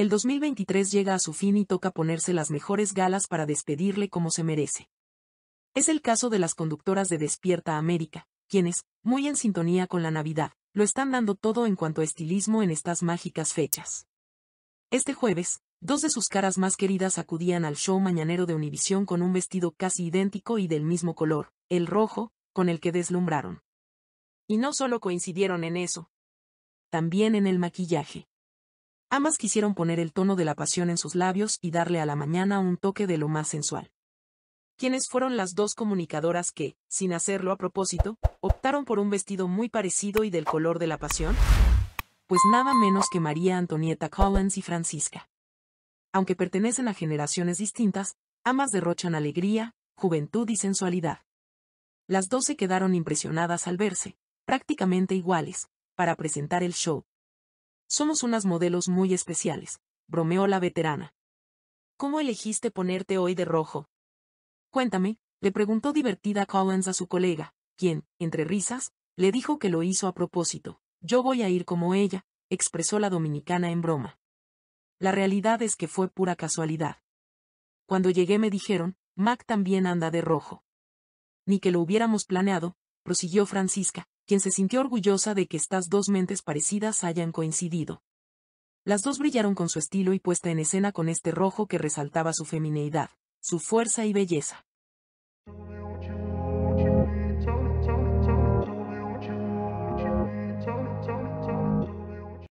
El 2023 llega a su fin y toca ponerse las mejores galas para despedirle como se merece. Es el caso de las conductoras de Despierta América, quienes, muy en sintonía con la Navidad, lo están dando todo en cuanto a estilismo en estas mágicas fechas. Este jueves, dos de sus caras más queridas acudían al show mañanero de Univisión con un vestido casi idéntico y del mismo color, el rojo, con el que deslumbraron. Y no solo coincidieron en eso, también en el maquillaje. Amas quisieron poner el tono de la pasión en sus labios y darle a la mañana un toque de lo más sensual. ¿Quiénes fueron las dos comunicadoras que, sin hacerlo a propósito, optaron por un vestido muy parecido y del color de la pasión? Pues nada menos que María Antonieta Collins y Francisca. Aunque pertenecen a generaciones distintas, ambas derrochan alegría, juventud y sensualidad. Las dos se quedaron impresionadas al verse, prácticamente iguales, para presentar el show, somos unas modelos muy especiales, bromeó la veterana. ¿Cómo elegiste ponerte hoy de rojo? Cuéntame, le preguntó divertida Collins a su colega, quien, entre risas, le dijo que lo hizo a propósito. Yo voy a ir como ella, expresó la dominicana en broma. La realidad es que fue pura casualidad. Cuando llegué me dijeron, Mac también anda de rojo. Ni que lo hubiéramos planeado, prosiguió Francisca, quien se sintió orgullosa de que estas dos mentes parecidas hayan coincidido. Las dos brillaron con su estilo y puesta en escena con este rojo que resaltaba su femineidad, su fuerza y belleza.